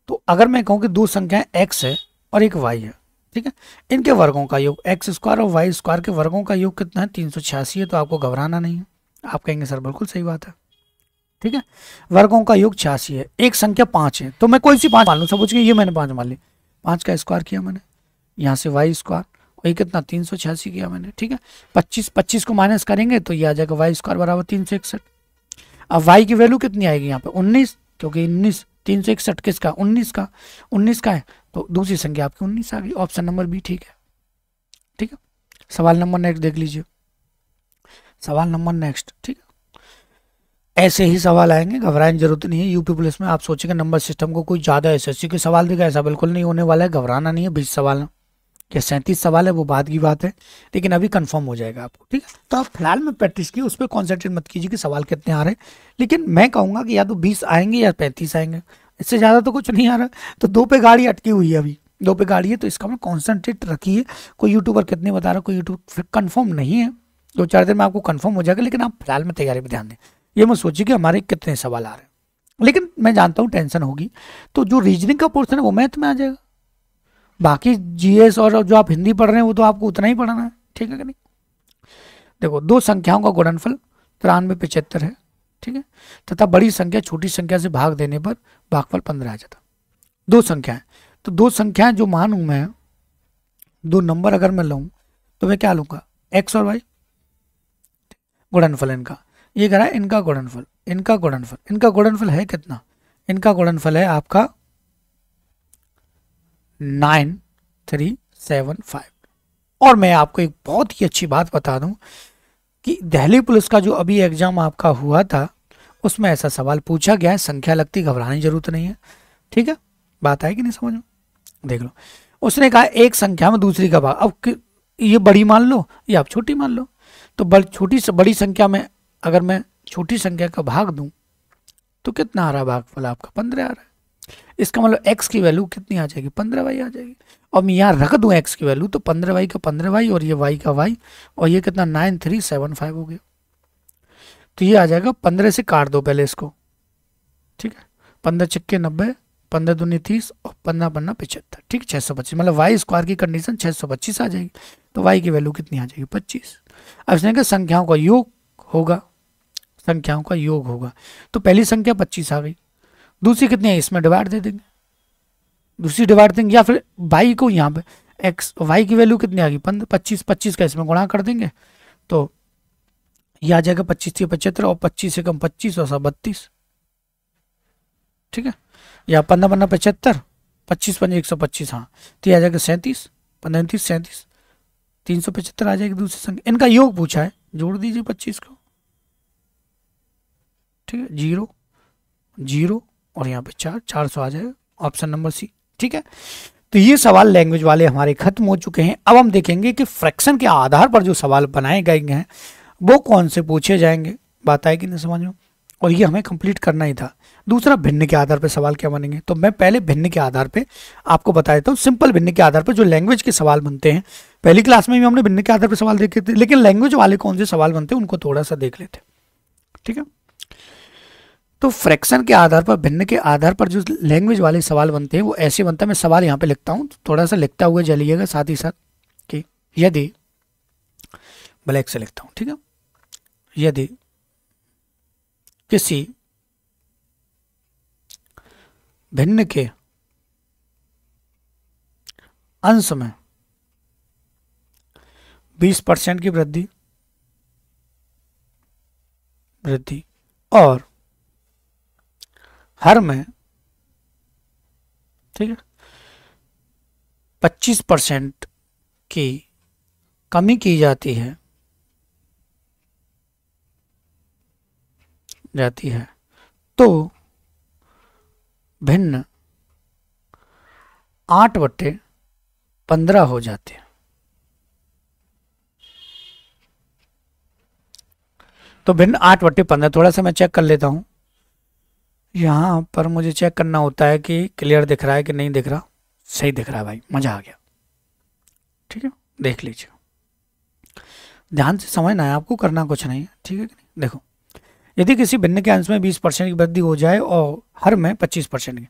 तो अगर मैं कहूँ कि दो संख्या एक्स है और एक वाई है ठीक है इनके वर्गों का योग एक्स स्क्वायर और वाई स्क्वायर के वर्गों का योग कितना है तीन है तो आपको घबराना नहीं है आप कहेंगे सर बिल्कुल सही बात है ठीक है वर्गों का योग छियासी है एक संख्या पाँच है तो मैं कोई सी पाँच मान लू सब ये मैंने पाँच मान ली पाँच का स्क्वायर किया मैंने यहाँ से वाई स्क्वायर वही कितना तीन सौ छियासी किया मैंने ठीक है पच्चीस पच्चीस को माइनस करेंगे तो ये आ जाएगा वाई स्क्वायर बराबर तीन सौ इकसठ अब वाई की वैल्यू कितनी आएगी यहाँ पे उन्नीस क्योंकि उन्नीस तीन सौ इकसठ किसका उन्नीस का उन्नीस का है तो दूसरी संख्या आपकी उन्नीस आ गई ऑप्शन नंबर बी ठीक है ठीक है सवाल नंबर नेक्स्ट देख लीजिए सवाल नंबर नेक्स्ट ठीक है ऐसे ही सवाल आएंगे घबराने जरूरत नहीं है यूपी पुलिस में आप सोचेंगे नंबर सिस्टम को कोई ज़्यादा एसएससी के सवाल देगा ऐसा बिल्कुल नहीं होने वाला है घबराना नहीं है बीस सवाल या सैंतीस सवाल है वो बाद की बात है लेकिन अभी कंफर्म हो जाएगा आपको ठीक है तो आप फिलहाल में प्रैक्टिस की उस पर कॉन्सेंट्रेट मत कीजिए कि सवाल कितने आ रहे हैं लेकिन मैं कहूँगा कि या तो बीस आएंगे या पैंतीस आएंगे इससे ज़्यादा तो कुछ नहीं आ रहा तो दो पे गाड़ी अटकी हुई है अभी दो पे गाड़ी है तो इसका मैं मतलब कॉन्सेंट्रेट रखिए कोई यूट्यूबर कितने बता रहा है कोई यूट्यूब कन्फर्म नहीं है दो चार दिन में आपको कन्फर्म हो जाएगा लेकिन आप फिलहाल में तैयारी पर ध्यान दें ये मैं सोची कि हमारे कितने सवाल आ रहे हैं लेकिन मैं जानता हूँ टेंशन होगी तो जो रीजनिंग का पोर्सन है वो मैथ में आ जाएगा बाकी जीएस और जो आप हिंदी पढ़ रहे हैं वो तो आपको उतना ही पढ़ना है ठीक है कि नहीं देखो दो संख्याओं का गुणनफल तिरानवे पिचहत्तर है ठीक है तथा बड़ी संख्या छोटी संख्या से भाग देने पर भागफल पंद्रह आ जाता दो संख्याएं तो दो संख्याएं जो मान हूं मैं दो नंबर अगर मैं लूँ तो मैं क्या लूंगा एक्स और वाई गुणनफल इनका ये कह रहा है इनका गुणनफल इनका गुणनफल इनका गुणनफल है कितना इनका गुणनफल है आपका नाइन थ्री सेवन फाइव और मैं आपको एक बहुत ही अच्छी बात बता दूं कि दिल्ली पुलिस का जो अभी एग्ज़ाम आपका हुआ था उसमें ऐसा सवाल पूछा गया है संख्या लगती घबराने की जरूरत नहीं है ठीक है बात आएगी नहीं समझ में देख लो उसने कहा एक संख्या में दूसरी का भाग अब ये बड़ी मान लो या आप छोटी मान लो तो बड़ी छोटी से बड़ी संख्या में अगर मैं छोटी संख्या का भाग दूँ तो कितना आ रहा है भागफल आपका पंद्रह आ रहा है इसका मतलब एक्स की वैल्यू कितनी आ जाएगी पंद्रह वाई आ जाएगी और मैं यहाँ रख दूँ एक्स की वैल्यू तो पंद्रह वाई का पंद्रह वाई और ये वाई का वाई और ये कितना नाइन थ्री सेवन फाइव हो गया तो ये आ जाएगा पंद्रह से काट दो पहले इसको ठीक है पंद्रह छक्के नब्बे पंद्रह दूनी तीस और पंद्रह पन्ना पिछहत्तर ठीक छः सौ पच्चीस मतलब वाई स्क्वायर की कंडीशन छः सौ पच्चीस आ जाएगी तो वाई की वैल्यू कितनी आ जाएगी पच्चीस अब इसने कहा संख्याओं का योग होगा संख्याओं का योग होगा तो पहली संख्या पच्चीस आ गई दूसरी कितनी है इसमें डिवाइड दे देंगे दूसरी डिवाइड देंगे या फिर वाई को यहाँ पे एक्स वाई की वैल्यू कितनी आ गई पंद्रह पच्चीस पच्चीस का इसमें गुणा कर देंगे तो यह आ जाएगा पच्चीस से पचहत्तर और पच्चीस से कम पच्चीस और सौ बत्तीस ठीक है या पंद्रह पंद्रह पचहत्तर पच्चीस पंद्रह एक सौ पच्चीस हाँ तो यह आ जाएगा सैंतीस पंद्रह सैंतीस तीन सौ पचहत्तर आ जाएगी दूसरी संख्या इनका योग पूछा है जोड़ दीजिए पच्चीस को ठीक तो है जीरो जीरो और यहाँ पे चार चार सौ आ जाएगा ऑप्शन नंबर सी ठीक है तो ये सवाल लैंग्वेज वाले हमारे खत्म हो चुके हैं अब हम देखेंगे कि फ्रैक्शन के आधार पर जो सवाल बनाए गए हैं वो कौन से पूछे जाएंगे बात आएगी नहीं समझ में और ये हमें कंप्लीट करना ही था दूसरा भिन्न के आधार पर सवाल क्या बनेंगे तो मैं पहले भिन्न के आधार पर आपको बता देता हूँ सिंपल भिन्न के आधार पर जो लैंग्वेज के सवाल बनते हैं पहली क्लास में भी हमने भिन्न के आधार पर सवाल देखे थे लेकिन लैंग्वेज वाले कौन से सवाल बनते हैं उनको थोड़ा सा देख लेते ठीक है तो फ्रैक्शन के आधार पर भिन्न के आधार पर जो लैंग्वेज वाले सवाल बनते हैं वो ऐसे बनता है मैं सवाल यहाँ पे लिखता हूँ थोड़ा सा लिखता हुआ जलिएगा साथ ही साथ कि यदि ब्लैक से लिखता हूँ ठीक है यदि किसी भिन्न के अंश में 20 परसेंट की वृद्धि वृद्धि और हर में ठीक है पच्चीस परसेंट की कमी की जाती है जाती है तो भिन्न आठ बटे पंद्रह हो जाते हैं तो भिन्न आठ बटे पंद्रह थोड़ा सा मैं चेक कर लेता हूं यहाँ पर मुझे चेक करना होता है कि क्लियर दिख रहा है कि नहीं दिख रहा सही दिख रहा है भाई मज़ा आ गया ठीक है देख लीजिए ध्यान से समझना है आपको करना कुछ नहीं है ठीक है कि नहीं देखो यदि किसी भिन्न के अंश में 20 परसेंट की वृद्धि हो जाए और हर में 25 परसेंट की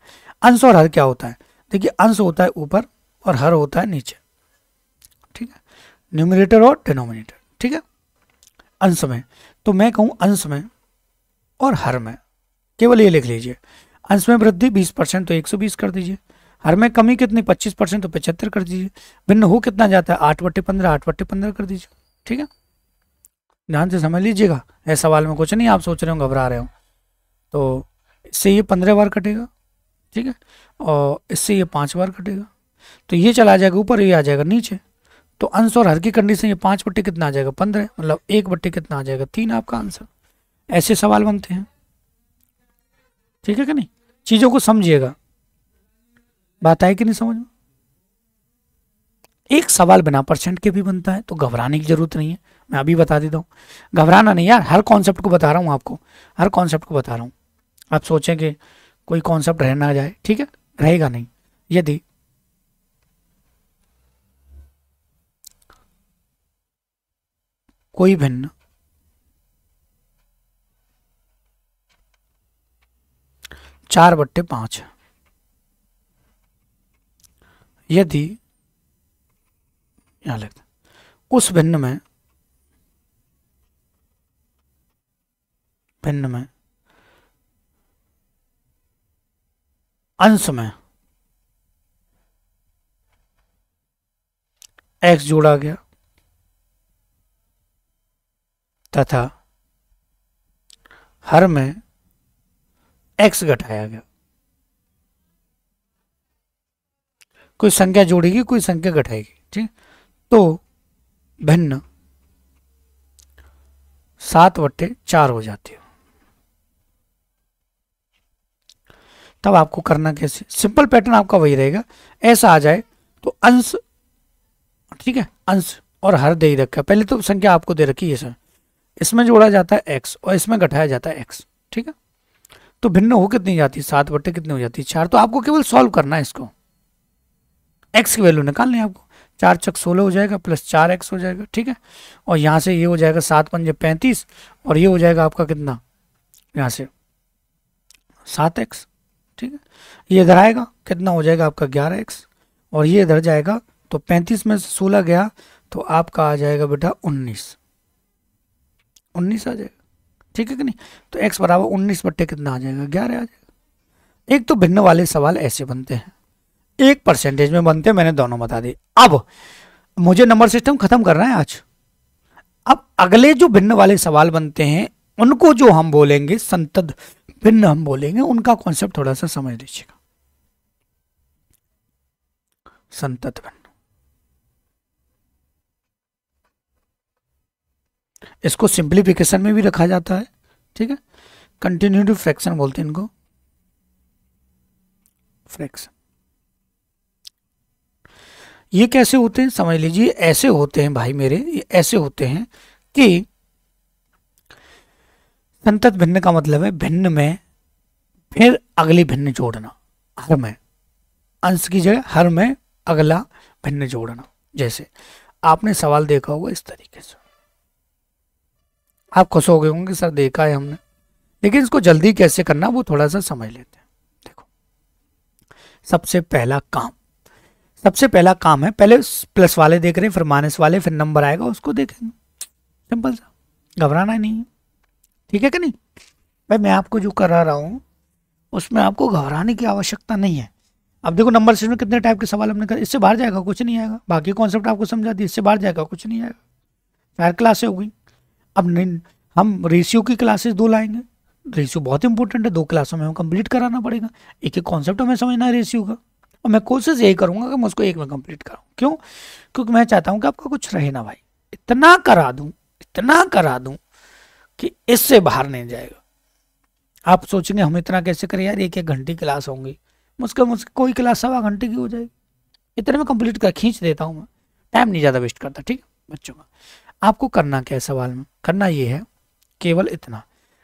अंश और हर क्या होता है देखिए अंश होता है ऊपर और हर होता है नीचे ठीक है न्यूमिनेटर और डिनोमिनेटर ठीक है अंश में तो मैं कहूँ अंश में और हर में केवल ये लिख लीजिए अंश में वृद्धि 20 परसेंट तो 120 कर दीजिए हर में कमी कितनी 25 परसेंट तो पचहत्तर कर दीजिए भिन्न हो कितना जाता है आठ बट्टे पंद्रह आठ बट्टे पंद्रह कर दीजिए ठीक है ध्यान से समझ लीजिएगा ऐसे सवाल में कुछ नहीं आप सोच रहे हो घबरा रहे हो तो इससे ये पंद्रह बार कटेगा ठीक है और इससे ये पाँच बार कटेगा तो ये चला जाएगा ऊपर ये आ जाएगा नीचे तो अंश और हर की कंडीशन ये पाँच बट्टे कितना आ जाएगा पंद्रह मतलब एक बट्टे कितना आ जाएगा तीन आपका आंसर ऐसे सवाल बनते हैं ठीक है कि नहीं चीजों को समझिएगा बात आए कि नहीं समझ में एक सवाल बिना परसेंट के भी बनता है तो घबराने की जरूरत नहीं है मैं अभी बता देता हूँ घबराना नहीं यार हर कॉन्सेप्ट को बता रहा हूँ आपको हर कॉन्सेप्ट को बता रहा हूँ आप सोचें कि कोई कॉन्सेप्ट रह ना जाए ठीक है रहेगा नहीं यदि कोई भिन्न चार बट्टे पाँच यदि यहाँ लिखते उस भिन्न में भिन्न में अंश में एक्स जोड़ा गया तथा हर में एक्स घटाया गया कोई संख्या जोड़ेगी कोई संख्या घटाएगी ठीक तो भिन्न सात बट्टे चार हो जाती है तब आपको करना कैसे सिंपल पैटर्न आपका वही रहेगा ऐसा आ जाए तो अंश ठीक है अंश और हर दे ही रखा पहले तो संख्या आपको दे रखी है सर इसमें जोड़ा जाता है एक्स और इसमें घटाया जाता है एक्स ठीक है तो भिन्न हो कितनी जाती है सात बटे कितनी हो जाती है चार तो आपको केवल सॉल्व करना है इसको एक्स की वैल्यू निकालनी है आपको चार चक सोलह हो जाएगा प्लस चार एक्स हो जाएगा ठीक है और यहाँ से ये हो जाएगा सात पंजे पैंतीस और ये हो जाएगा आपका कितना यहाँ से सात एक्स ठीक है ये इधर आएगा कितना हो जाएगा आपका ग्यारह एक्स और ये इधर जाएगा तो पैंतीस में से सोलह गया तो आपका आ जाएगा बेटा उन्नीस उन्नीस आ जाएगा ठीक है कि नहीं तो एक्स बराबर उन्नीस बट्टे कितना आ जाएगा ग्यारह आ जाएगा एक तो भिन्न वाले सवाल ऐसे बनते हैं एक परसेंटेज में बनते हैं मैंने दोनों बता दिए अब मुझे नंबर सिस्टम खत्म करना है आज अब अगले जो भिन्न वाले सवाल बनते हैं उनको जो हम बोलेंगे संतद भिन्न हम बोलेंगे उनका कॉन्सेप्ट थोड़ा सा समझ लीजिएगा संतत भिन्न इसको सिंप्लीफिकेशन में भी रखा जाता है ठीक है कंटिन्यूटी फ्रैक्शन बोलते हैं इनको फ्रैक्शन ये कैसे होते हैं समझ लीजिए ऐसे होते हैं भाई मेरे ये ऐसे होते हैं कि संतत भिन्न का मतलब है भिन्न में फिर अगली भिन्न जोड़ना हर में अंश की जगह हर में अगला भिन्न जोड़ना जैसे आपने सवाल देखा होगा इस तरीके से आप खुश हो गए होंगे सर देखा है हमने लेकिन इसको जल्दी कैसे करना वो थोड़ा सा समझ लेते हैं देखो सबसे पहला काम सबसे पहला काम है पहले प्लस वाले देख रहे हैं फिर माइनस वाले फिर नंबर आएगा उसको देखेंगे सिंपल सा घबराना ही नहीं है ठीक है कि नहीं भाई मैं आपको जो करा रहा हूँ उसमें आपको घबराने की आवश्यकता नहीं है अब देखो नंबर सिस्टम में कितने टाइप के सवाल हमने कर इससे बाहर जाएगा कुछ नहीं आएगा बाकी कॉन्सेप्ट आपको समझा दिए इससे बाहर जाएगा कुछ नहीं आएगा चार क्लासें हो गई अब हम रेशियो की क्लासेस दो लाएंगे रेशियो बहुत इंपॉर्टेंट है दो क्लासों में हमें कंप्लीट कराना पड़ेगा एक एक कॉन्सेप्ट हमें समझना है रेशियो का और मैं कोशिश यही करूँगा कि मैं उसको एक में कंप्लीट कराऊँ क्यों क्योंकि मैं चाहता हूँ कि आपका कुछ रहे ना भाई इतना करा दूँ इतना करा दूँ कि इससे बाहर नहीं जाएगा आप सोचेंगे हम इतना कैसे करें यार एक एक घंटे क्लास होंगी मुझके मुझके कोई क्लास सवा घंटे की हो जाएगी इतने में कंप्लीट कर खींच देता हूँ मैं टाइम नहीं ज़्यादा वेस्ट करता ठीक बच्चों का आपको करना क्या है सवाल में करना ये है केवल इतना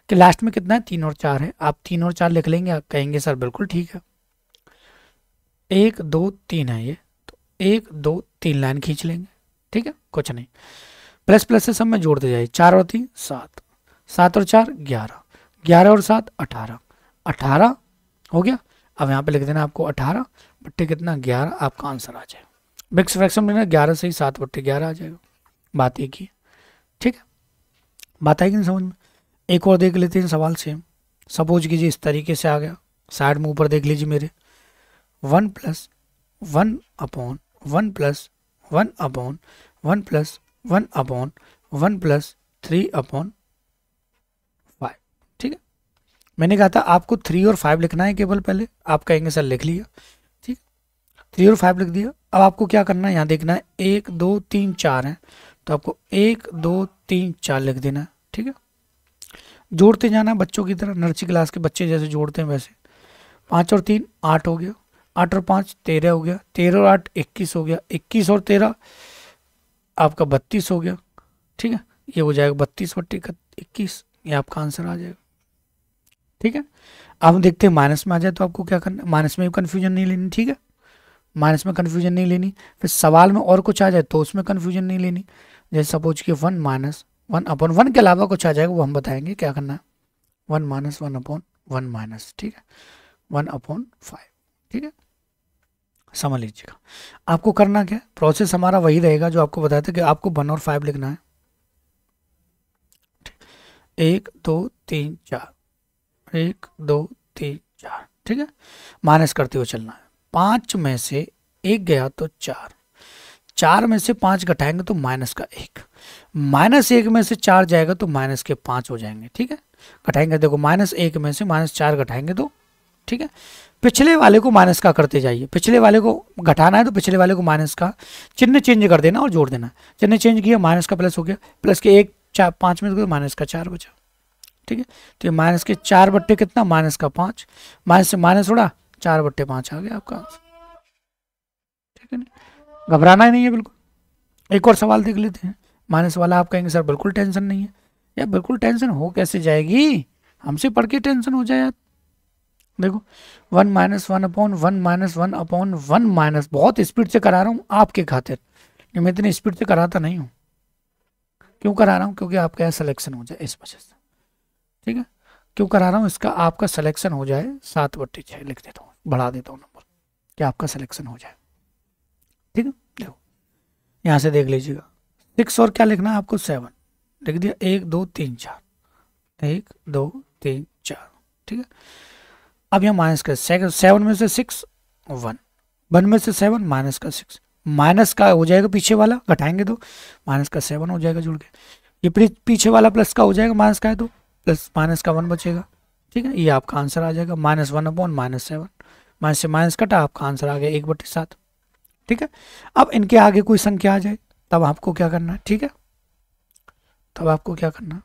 कि लास्ट में कितना है तीन और चार है आप तीन और चार लिख लेंगे आप कहेंगे सर बिल्कुल ठीक है एक दो तीन है ये तो एक दो तीन लाइन खींच लेंगे ठीक है कुछ नहीं प्लस प्लस से सब में जोड़ते जाइए चार और तीन सात सात और चार ग्यारह ग्यारह और सात अठारह अठारह हो गया अब यहाँ पे लिख देना आपको अठारह बट्टे कितना ग्यारह आपका आंसर आ जाएगा बिक्स फ्रैक्शन लेना ग्यारह से ही सात बट्टे ग्यारह आ जाएगा बात एक ही ठीक है बात आएगी नहीं समझ में एक और देख लेते हैं सवाल सेम सपोज कीजिए इस तरीके से आ गया साइड में ऊपर देख लीजिए मेरे one plus one upon one plus one upon one plus one upon one plus three upon five ठीक है मैंने कहा था आपको थ्री और फाइव लिखना है केवल पहले आप कहेंगे सर लिख लिया ठीक थ्री और फाइव लिख दिया अब आपको क्या करना है यहाँ देखना है एक दो तीन चार हैं तो आपको एक दो तीन चार लिख देना है ठीक है जोड़ते जाना बच्चों की तरह नर्सरी क्लास के बच्चे जैसे जोड़ते हैं वैसे पाँच और तीन आठ हो गया आठ और पाँच तेरह हो गया तेरह और आठ इक्कीस हो गया इक्कीस और तेरह आपका बत्तीस हो गया ठीक है ये हो जाएगा बत्तीस बट्टी इक्कीस ये आपका आंसर आ जाएगा ठीक है अब देखते हैं माइनस में आ जाए तो आपको क्या करना माइनस में भी कन्फ्यूजन नहीं लेनी ठीक है माइनस में कन्फ्यूजन नहीं लेनी फिर सवाल में और कुछ आ जाए तो उसमें कन्फ्यूजन नहीं लेनी जैसे सपोज कि one minus one upon one के अलावा कुछ आ जाएगा वो हम बताएंगे क्या करना है one minus one upon one minus ठीक है वन अपॉन फाइव ठीक है समझ लीजिएगा आपको करना क्या है प्रोसेस हमारा वही रहेगा जो आपको बताया था कि आपको वन और फाइव लिखना है एक दो तीन चार एक दो तीन चार ठीक है माइनस करते हुए चलना है पाँच में से एक गया तो चार चार में से पाँच घटाएंगे तो माइनस का एक माइनस एक में से चार जाएगा तो माइनस के पाँच हो जाएंगे ठीक है घटाएंगे देखो माइनस एक में से माइनस चार घटाएंगे तो ठीक है पिछले वाले को माइनस का करते जाइए पिछले वाले को घटाना है तो पिछले वाले को माइनस का चिन्ह चेंज कर देना और जोड़ देना चिन्ह चेंज किया माइनस का प्लस हो गया प्लस के एक चार पाँच में तो माइनस का चार बचा ठीक है तो माइनस के चार बट्टे कितना माइनस का पाँच माइनस से माइनस उड़ा चार बट्टे पाँच आ गया आपका ठीक है घबराना ही नहीं है बिल्कुल एक और सवाल देख लेते हैं माइनस वाला आप कहेंगे सर बिल्कुल टेंशन नहीं है या बिल्कुल टेंशन हो कैसे जाएगी हमसे पढ़ के टेंशन हो जाए यार देखो one minus one upon one minus one upon one minus बहुत स्पीड से करा रहा हूँ आपके खातिर मैं इतनी स्पीड से कराता नहीं हूँ क्यों करा रहा हूँ क्योंकि आपका यहाँ सलेक्शन हो जाए इस वजह से ठीक है क्यों करा रहा हूँ इसका आपका सलेक्शन हो जाए सात बट्टे छः लिख देता हूँ बढ़ा देता हूँ नंबर कि आपका सलेक्शन हो जाए ठीक है देखो यहाँ से देख लीजिएगा सिक्स और क्या लिखना है आपको सेवन लिख दिया एक दो तीन चार एक दो तीन चार ठीक है अब यहाँ माइनस का सेवन में से सिक्स वन वन में से सेवन माइनस का सिक्स माइनस का हो जाएगा पीछे वाला घटाएंगे तो माइनस का सेवन हो जाएगा जुड़ के ये पीछे वाला प्लस का हो जाएगा माइनस का है तो प्लस माइनस का वन बचेगा ठीक है ये आपका आंसर आ जाएगा minus one upon minus seven minus से माइनस कटा आपका आंसर आ गया एक बटे सात ठीक है अब इनके आगे कोई संख्या आ जाए तब आपको क्या करना है ठीक है तब आपको क्या करना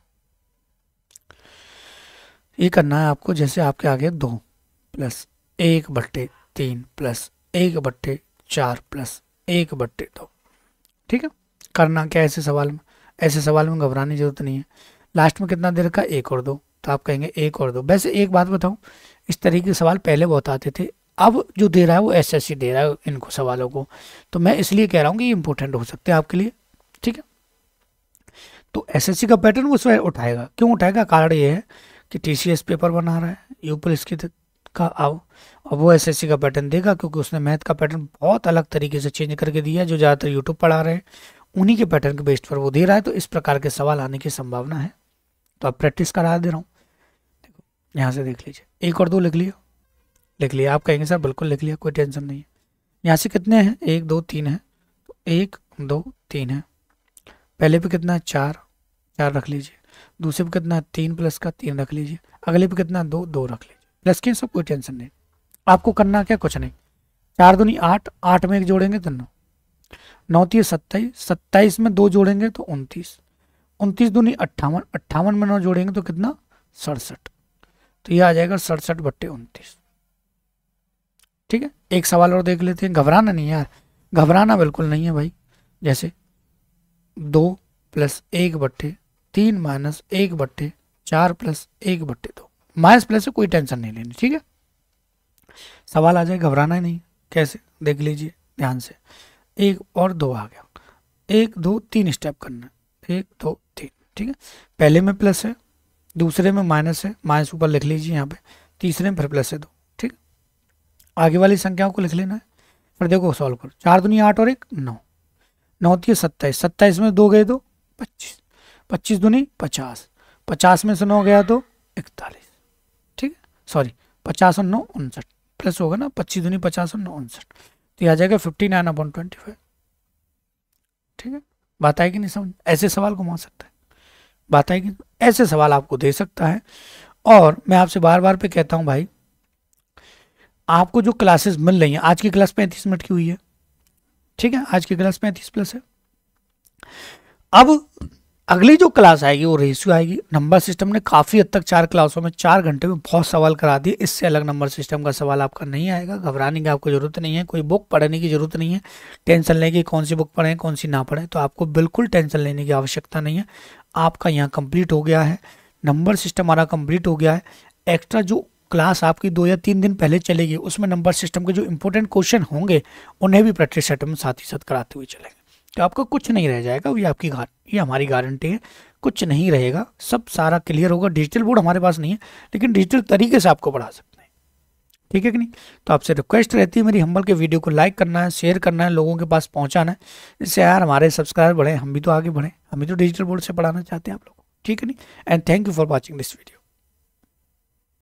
ये करना है आपको जैसे आपके आगे दो प्लस एक बट्टे तीन प्लस एक बट्टे चार प्लस एक बट्टे दो ठीक है करना क्या ऐसे सवाल में ऐसे सवाल में घबराने की जरूरत नहीं है लास्ट में कितना देर का एक और दो तो आप कहेंगे एक और दो वैसे एक बात बताऊं इस तरीके के सवाल पहले बहुत आते थे अब जो दे रहा है वो एसएससी दे रहा है इनको सवालों को तो मैं इसलिए कह रहा हूँ कि ये इंपॉर्टेंट हो सकते हैं आपके लिए ठीक है तो एसएससी का पैटर्न वो स्वयं उठाएगा क्यों उठाएगा कारण ये है कि टीसीएस पेपर बना रहा है यू पुलिस की का आओ अब वो एसएससी का पैटर्न देगा क्योंकि उसने मैथ का पैटर्न बहुत अलग तरीके से चेंज करके दिया जो ज़्यादातर यूट्यूब पढ़ा रहे हैं उन्हीं के पैटर्न के बेस्ट पर वो दे रहा है तो इस प्रकार के सवाल आने की संभावना है तो आप प्रैक्टिस करा दे रहा हूँ देखो यहाँ से देख लीजिए एक और दो लिख लिया लिख लिया आप कहेंगे सर बिल्कुल लिख लिया कोई टेंशन नहीं है यहाँ से कितने हैं एक दो तीन है तो एक दो तीन है पहले पे कितना है चार चार रख लीजिए दूसरे पे कितना है तीन प्लस का तीन रख लीजिए अगले पे कितना है दो दो रख लीजिए प्लस के सब कोई टेंशन नहीं आपको करना क्या कुछ नहीं चार दूनी आठ आठ में एक जोड़ेंगे तो नौ नौ तीस सत्ताईस सत्ताईस में दो जोड़ेंगे तो उनतीस उनतीस दूनी अट्ठावन अट्ठावन में नौ जोड़ेंगे तो कितना सड़सठ तो ये आ जाएगा सड़सठ बट्टे उनतीस ठीक है एक सवाल और देख लेते हैं घबराना नहीं यार घबराना बिल्कुल नहीं है भाई जैसे दो प्लस एक बट्टे तीन माइनस एक बट्टे चार प्लस एक बट्टे दो माइनस प्लस से कोई टेंशन नहीं लेनी ठीक है सवाल आ जाए घबराना ही नहीं कैसे देख लीजिए ध्यान से एक और दो आ गया एक दो तीन स्टेप करना एक दो तीन ठीक है पहले में प्लस है दूसरे में माइनस है माइनस ऊपर लिख लीजिए यहाँ पे तीसरे में फिर प्लस है दो आगे वाली संख्याओं को लिख लेना है फिर देखो सॉल्व करो चार दुनिया आठ और एक नौ नौ होती है सत्ताईस सत्ताईस में दो गए दो तो पच्चीस पच्चीस दुनी पचास पचास में से नौ गया तो इकतालीस ठीक है सॉरी पचास और नौ उनसठ प्लस होगा ना पच्चीस दुनी पचास और नौ उनसठ तो आ जाएगा fifty nine upon twenty five ठीक है बात आएगी नहीं समझ ऐसे सवाल घुमा सकता है बात आएगी ऐसे सवाल आपको दे सकता है और मैं आपसे बार बार पे कहता हूँ भाई आपको जो क्लासेस मिल रही हैं आज की क्लास पैंतीस मिनट की हुई है ठीक है आज की क्लास पैंतीस प्लस है अब अगली जो क्लास आएगी वो रेशियो आएगी नंबर सिस्टम ने काफ़ी हद तक चार क्लासों में चार घंटे में बहुत सवाल करा दिए इससे अलग नंबर सिस्टम का सवाल आपका नहीं आएगा घबराने की आपको ज़रूरत नहीं है कोई बुक पढ़ने की ज़रूरत नहीं है टेंशन लेने की कौन सी बुक पढ़ें कौन सी ना पढ़ें तो आपको बिल्कुल टेंशन लेने की आवश्यकता नहीं है आपका यहाँ कंप्लीट हो गया है नंबर सिस्टम हमारा कंप्लीट हो गया है एक्स्ट्रा जो क्लास आपकी दो या तीन दिन पहले चलेगी उसमें नंबर सिस्टम के जो इंपॉर्टेंट क्वेश्चन होंगे उन्हें भी प्रैक्टिस सेट में साथ ही साथ कराते हुए चलेंगे तो आपका कुछ नहीं रह जाएगा ये आपकी ये हमारी गारंटी है कुछ नहीं रहेगा सब सारा क्लियर होगा डिजिटल बोर्ड हमारे पास नहीं है लेकिन डिजिटल तरीके से आपको पढ़ा सकते हैं ठीक है कि नहीं तो आपसे रिक्वेस्ट रहती है मेरी हम्बल के वीडियो को लाइक करना है शेयर करना है लोगों के पास पहुंचाना है जिससे यार हमारे सब्सक्राइबर बढ़े हम भी तो आगे बढ़ें हम भी तो डिजिटल बोर्ड से पढ़ाना चाहते हैं आप लोग ठीक है नहीं and thank you for watching this video